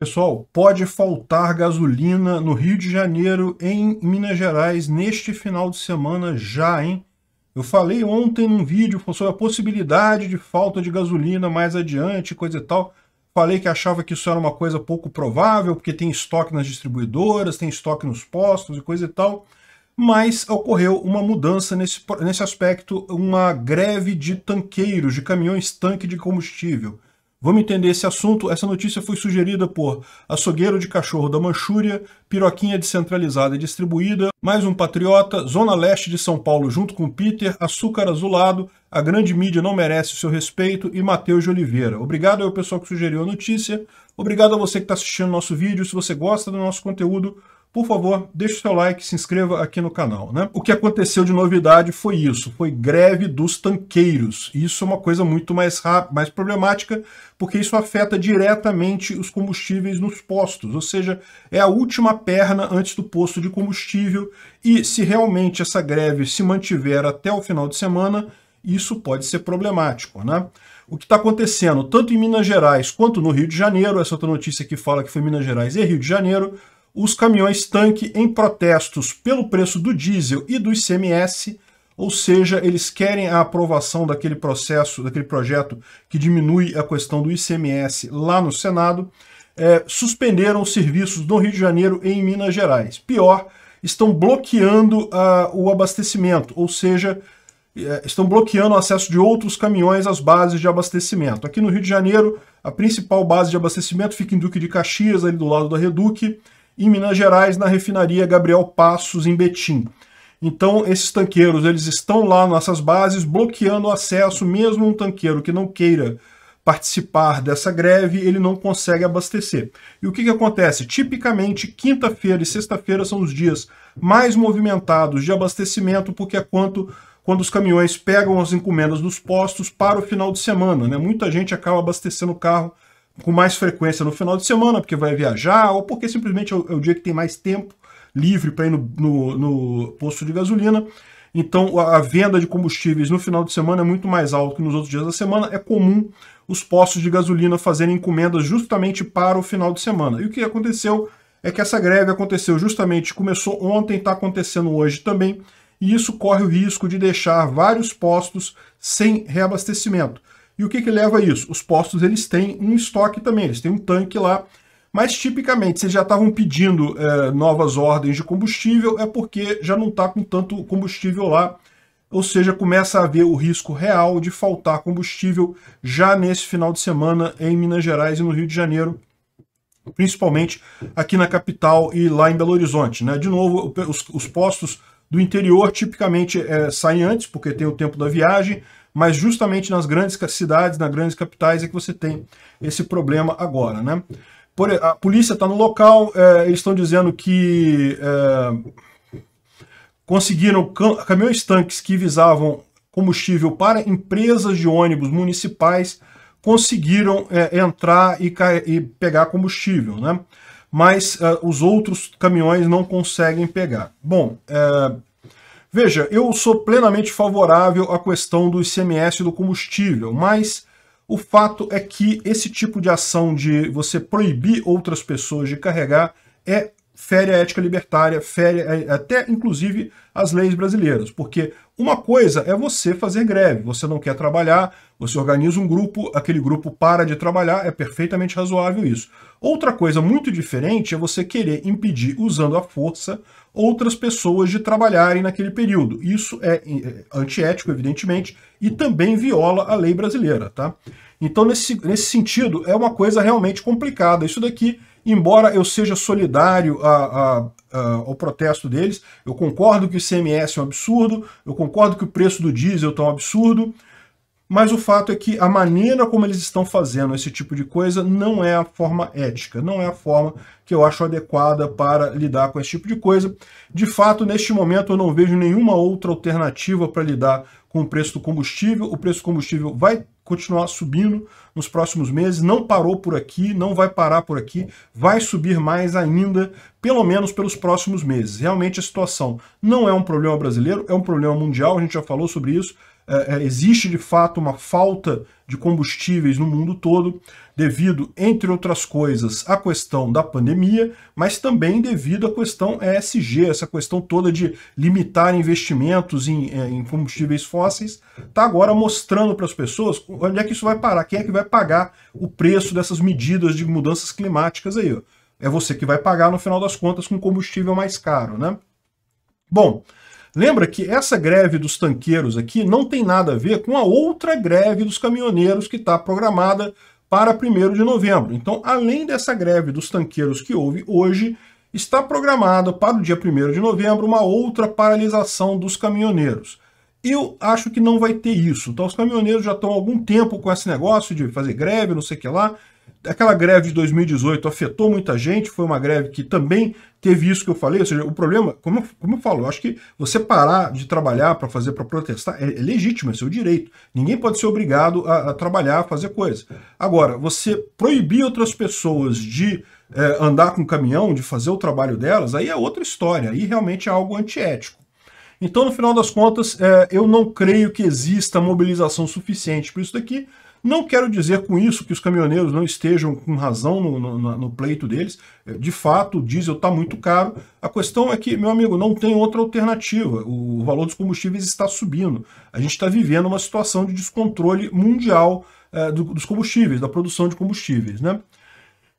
Pessoal, pode faltar gasolina no Rio de Janeiro, em Minas Gerais, neste final de semana já, hein? Eu falei ontem num vídeo sobre a possibilidade de falta de gasolina mais adiante, coisa e tal. Falei que achava que isso era uma coisa pouco provável, porque tem estoque nas distribuidoras, tem estoque nos postos e coisa e tal. Mas ocorreu uma mudança nesse, nesse aspecto, uma greve de tanqueiros, de caminhões tanque de combustível. Vamos entender esse assunto. Essa notícia foi sugerida por açougueiro de cachorro da Manchúria, piroquinha descentralizada e distribuída, mais um patriota, Zona Leste de São Paulo junto com Peter, açúcar azulado, a grande mídia não merece o seu respeito e Matheus de Oliveira. Obrigado ao pessoal que sugeriu a notícia. Obrigado a você que está assistindo nosso vídeo. Se você gosta do nosso conteúdo, por favor, deixe o seu like, se inscreva aqui no canal. Né? O que aconteceu de novidade foi isso, foi greve dos tanqueiros. Isso é uma coisa muito mais, mais problemática, porque isso afeta diretamente os combustíveis nos postos, ou seja, é a última perna antes do posto de combustível, e se realmente essa greve se mantiver até o final de semana, isso pode ser problemático. Né? O que está acontecendo, tanto em Minas Gerais quanto no Rio de Janeiro, essa outra notícia que fala que foi Minas Gerais e Rio de Janeiro, os caminhões tanque em protestos pelo preço do diesel e do ICMS, ou seja, eles querem a aprovação daquele processo, daquele projeto que diminui a questão do ICMS lá no Senado, é, suspenderam os serviços no Rio de Janeiro e em Minas Gerais. Pior, estão bloqueando ah, o abastecimento, ou seja, é, estão bloqueando o acesso de outros caminhões às bases de abastecimento. Aqui no Rio de Janeiro, a principal base de abastecimento fica em Duque de Caxias, ali do lado da Reduc em Minas Gerais, na refinaria Gabriel Passos, em Betim. Então, esses tanqueiros, eles estão lá nessas bases, bloqueando o acesso, mesmo um tanqueiro que não queira participar dessa greve, ele não consegue abastecer. E o que, que acontece? Tipicamente, quinta-feira e sexta-feira são os dias mais movimentados de abastecimento, porque é quanto quando os caminhões pegam as encomendas dos postos para o final de semana. Né? Muita gente acaba abastecendo o carro com mais frequência no final de semana, porque vai viajar, ou porque simplesmente é o, é dia que tem mais tempo livre para ir no, no, no posto de gasolina. Então a venda de combustíveis no final de semana é muito mais alta que nos outros dias da semana. É comum os postos de gasolina fazerem encomendas justamente para o final de semana. E o que aconteceu é que essa greve aconteceu justamente, começou ontem, está acontecendo hoje também, e isso corre o risco de deixar vários postos sem reabastecimento. E o que, que leva a isso? Os postos eles têm um estoque também, eles têm um tanque lá. Mas tipicamente, se eles já estavam pedindo é, novas ordens de combustível, é porque já não está com tanto combustível lá. Ou seja, começa a haver o risco real de faltar combustível já nesse final de semana em Minas Gerais e no Rio de Janeiro principalmente aqui na capital e lá em Belo Horizonte. Né? De novo, os, os postos do interior tipicamente é, saem antes, porque tem o tempo da viagem, mas justamente nas grandes cidades, nas grandes capitais, é que você tem esse problema agora. Né? Por, a polícia está no local, é, eles estão dizendo que é, conseguiram caminhões tanques que visavam combustível para empresas de ônibus municipais conseguiram é, entrar e, e, pegar combustível, né? Mas uh, os outros caminhões não conseguem pegar. Bom, é, Veja, eu sou plenamente favorável à questão do ICMS do combustível, mas o fato é que esse tipo de ação de você proibir outras pessoas de carregar é fere a ética libertária, fere é, até inclusive as leis brasileiras, porque uma coisa é você fazer greve, você não quer trabalhar, você organiza um grupo, aquele grupo para de trabalhar, é perfeitamente razoável isso. Outra coisa muito diferente é você querer impedir, usando a força, outras pessoas de trabalharem naquele período. Isso é, é antiético, evidentemente, e também viola a lei brasileira, tá? Então, nesse, nesse sentido, é uma coisa realmente complicada. Isso daqui, embora eu seja solidário a, a ao protesto deles. Eu concordo que o CMS é um absurdo, eu concordo que o preço do diesel está um absurdo, mas o fato é que a maneira como eles estão fazendo esse tipo de coisa não é a forma ética, não é a forma que eu acho adequada para lidar com esse tipo de coisa. De fato, neste momento eu não vejo nenhuma outra alternativa para lidar com o preço do combustível. O preço do combustível vai continuar subindo nos próximos meses, não parou por aqui, não vai parar por aqui, vai subir mais ainda, pelo menos pelos próximos meses. Realmente a situação não é um problema brasileiro, é um problema mundial, a gente já falou sobre isso, é, é, existe de fato uma falta de combustíveis no mundo todo, devido, entre outras coisas, à questão da pandemia, mas também devido à questão ESG, essa questão toda de limitar investimentos em, é, em combustíveis fósseis, está agora mostrando para as pessoas onde é que isso vai parar, quem é que vai pagar o preço dessas medidas de mudanças climáticas aí. É você que vai pagar no final das contas com combustível mais caro, né? Bom, Lembra que essa greve dos tanqueiros aqui não tem nada a ver com a outra greve dos caminhoneiros que está programada para 1 de novembro. Então, além dessa greve dos tanqueiros que houve hoje, está programada para o dia 1 de novembro uma outra paralisação dos caminhoneiros. Eu acho que não vai ter isso. Então, os caminhoneiros já estão há algum tempo com esse negócio de fazer greve, não sei o que lá. Aquela greve de 2018 afetou muita gente, foi uma greve que também teve isso que eu falei, ou seja, o problema, como, eu, como eu falo, eu acho que você parar de trabalhar para fazer, para protestar, é, é, legítimo, é seu direito. Ninguém pode ser obrigado a, a, trabalhar, a fazer coisa. Agora, você proibir outras pessoas de é, andar com caminhão, de fazer o trabalho delas, aí é outra história, aí realmente é algo antiético. Então, no final das contas, é, eu não creio que exista mobilização suficiente para isso daqui, não quero dizer com isso que os caminhoneiros não estejam com razão no, no, no pleito deles. É, de fato, o diesel está muito caro. A questão é que, meu amigo, não tem outra alternativa. O valor dos combustíveis está subindo. A gente está vivendo uma situação de descontrole mundial é, dos combustíveis, da produção de combustíveis. Né?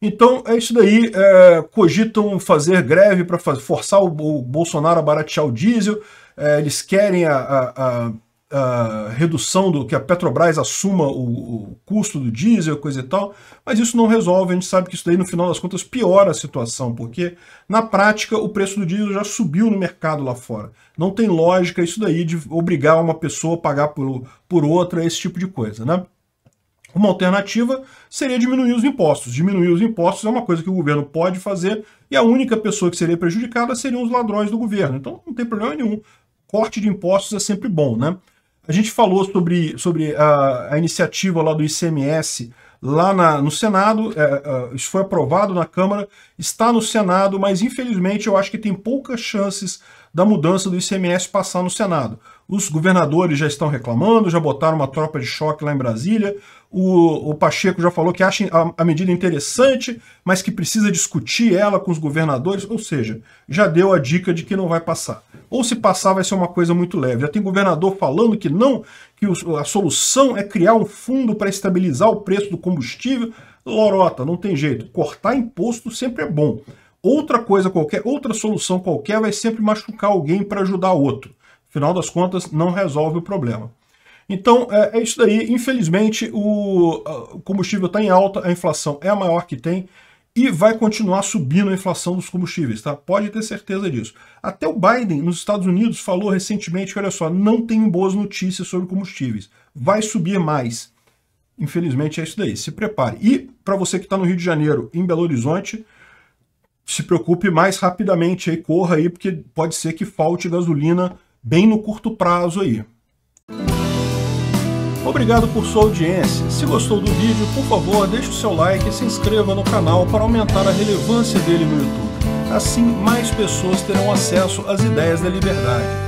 Então é isso daí. É, cogitam fazer greve para forçar o, Bolsonaro a baratear o diesel. É, eles querem a, a, a redução do que a Petrobras assuma o, o, custo do diesel, coisa e tal, mas isso não resolve. A gente sabe que isso daí, no final das contas, piora a situação, porque na prática o preço do diesel já subiu no mercado lá fora. Não tem lógica isso daí de obrigar uma pessoa a pagar por, por outra, esse tipo de coisa, né? Uma alternativa seria diminuir os impostos. Diminuir os impostos é uma coisa que o governo pode fazer e a única pessoa que seria prejudicada seriam os ladrões do governo. Então não tem problema nenhum. Corte de impostos é sempre bom, né? A gente falou sobre, sobre a, a iniciativa lá do ICMS lá na, no Senado, é, é, isso foi aprovado na Câmara, está no Senado, mas infelizmente eu acho que tem poucas chances da mudança do ICMS passar no Senado. Os governadores já estão reclamando, já botaram uma tropa de choque lá em Brasília. O, o Pacheco já falou que acha a, a, medida interessante, mas que precisa discutir ela com os governadores. Ou seja, já deu a dica de que não vai passar. Ou se passar, vai ser uma coisa muito leve. Já tem governador falando que não, que o, a solução é criar um fundo para estabilizar o preço do combustível. Lorota, não tem jeito. Cortar imposto sempre é bom outra coisa qualquer, outra solução qualquer vai sempre machucar alguém para ajudar outro. Afinal das contas, não resolve o problema. Então, é, é isso daí. Infelizmente, o, combustível está em alta, a inflação é a maior que tem e vai continuar subindo a inflação dos combustíveis, tá? Pode ter certeza disso. Até o Biden, nos Estados Unidos, falou recentemente que, olha só, não tem boas notícias sobre combustíveis. Vai subir mais. Infelizmente, é isso daí. Se prepare. E, para você que está no Rio de Janeiro, em Belo Horizonte, se preocupe mais rapidamente aí, corra aí, porque pode ser que falte gasolina bem no curto prazo aí. Obrigado por sua audiência. Se gostou do vídeo, por favor, deixe o seu like e se inscreva no canal para aumentar a relevância dele no YouTube. Assim, mais pessoas terão acesso às ideias da liberdade